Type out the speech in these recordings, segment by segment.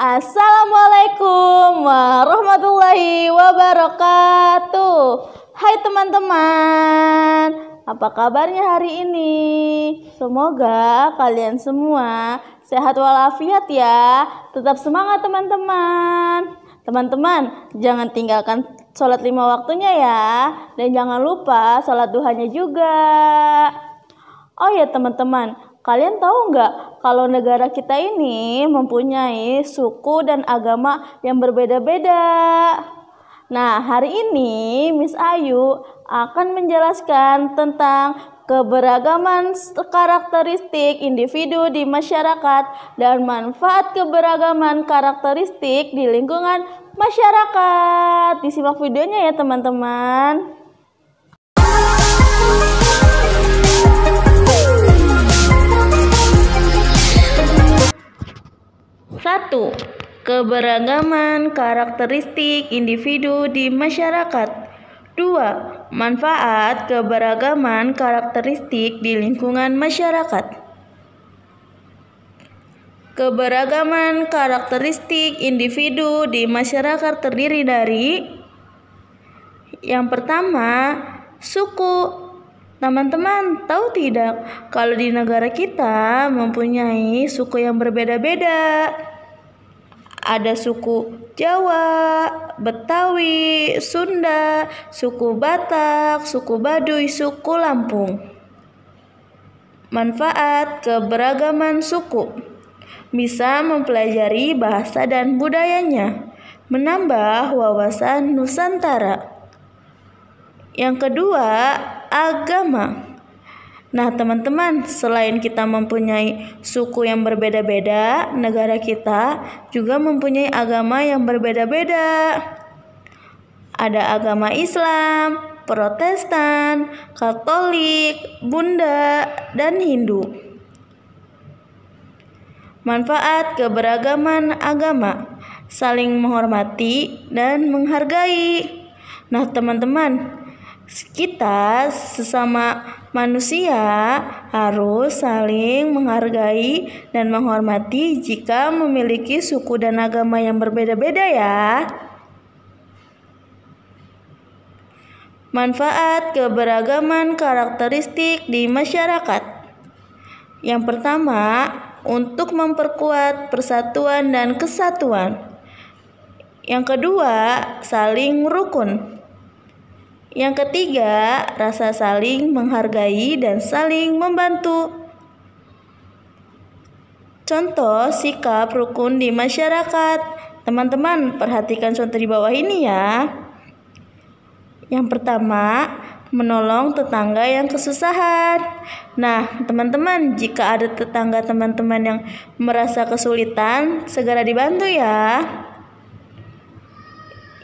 Assalamualaikum warahmatullahi wabarakatuh. Hai teman-teman, apa kabarnya hari ini? Semoga kalian semua sehat walafiat ya. Tetap semangat teman-teman. Teman-teman, jangan tinggalkan sholat lima waktunya ya. Dan jangan lupa sholat duhanya juga. Oh ya teman-teman, Kalian tahu nggak kalau negara kita ini mempunyai suku dan agama yang berbeda-beda? Nah, hari ini Miss Ayu akan menjelaskan tentang keberagaman karakteristik individu di masyarakat dan manfaat keberagaman karakteristik di lingkungan masyarakat. Disimak videonya ya, teman-teman. 1. Keberagaman karakteristik individu di masyarakat. 2. Manfaat keberagaman karakteristik di lingkungan masyarakat. Keberagaman karakteristik individu di masyarakat terdiri dari yang pertama, suku, Teman-teman, tahu tidak kalau di negara kita mempunyai suku yang berbeda-beda? Ada suku Jawa, Betawi, Sunda, suku Batak, suku Baduy, suku Lampung. Manfaat keberagaman suku bisa mempelajari bahasa dan budayanya, menambah wawasan Nusantara. Yang kedua, agama. Nah, teman-teman, selain kita mempunyai suku yang berbeda-beda, negara kita juga mempunyai agama yang berbeda-beda. Ada agama Islam, Protestan, Katolik, Bunda, dan Hindu. Manfaat keberagaman agama saling menghormati dan menghargai. Nah, teman-teman, kita sesama manusia harus saling menghargai dan menghormati jika memiliki suku dan agama yang berbeda-beda ya. Manfaat keberagaman karakteristik di masyarakat. Yang pertama, untuk memperkuat persatuan dan kesatuan. Yang kedua, saling rukun. Yang ketiga, rasa saling menghargai dan saling membantu. Contoh sikap rukun di masyarakat. Teman-teman, perhatikan contoh di bawah ini ya. Yang pertama, menolong tetangga yang kesusahan. Nah, teman-teman, jika ada tetangga teman-teman yang merasa kesulitan, segera dibantu ya.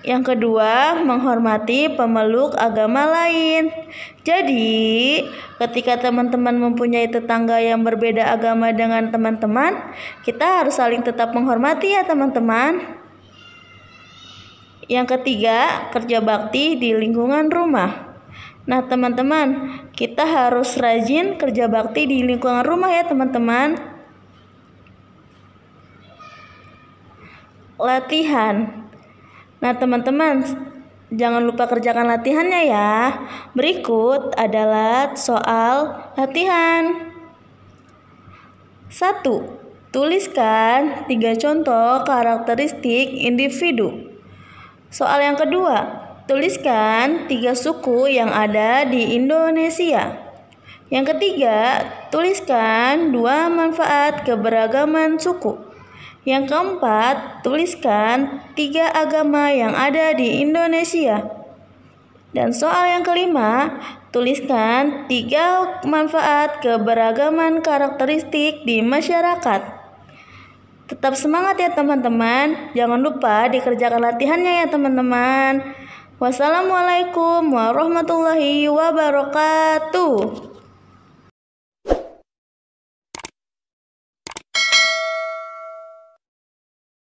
Yang kedua, menghormati pemeluk agama lain. Jadi, ketika teman-teman mempunyai tetangga yang berbeda agama dengan teman-teman, kita harus saling tetap menghormati ya teman-teman. Yang ketiga, kerja bakti di lingkungan rumah. Nah, teman-teman, kita harus rajin kerja bakti di lingkungan rumah ya, teman-teman. Latihan. Nah teman-teman jangan lupa kerjakan latihannya ya. Berikut adalah soal latihan. satu Tuliskan tiga contoh karakteristik individu. Soal yang kedua, tuliskan tiga suku yang ada di Indonesia. Yang ketiga, tuliskan dua manfaat keberagaman suku. Yang keempat, tuliskan tiga agama yang ada di Indonesia. Dan soal yang kelima, tuliskan tiga manfaat keberagaman karakteristik di masyarakat. Tetap semangat ya teman-teman. Jangan lupa dikerjakan latihannya ya teman-teman. Wassalamualaikum warahmatullahi wabarakatuh.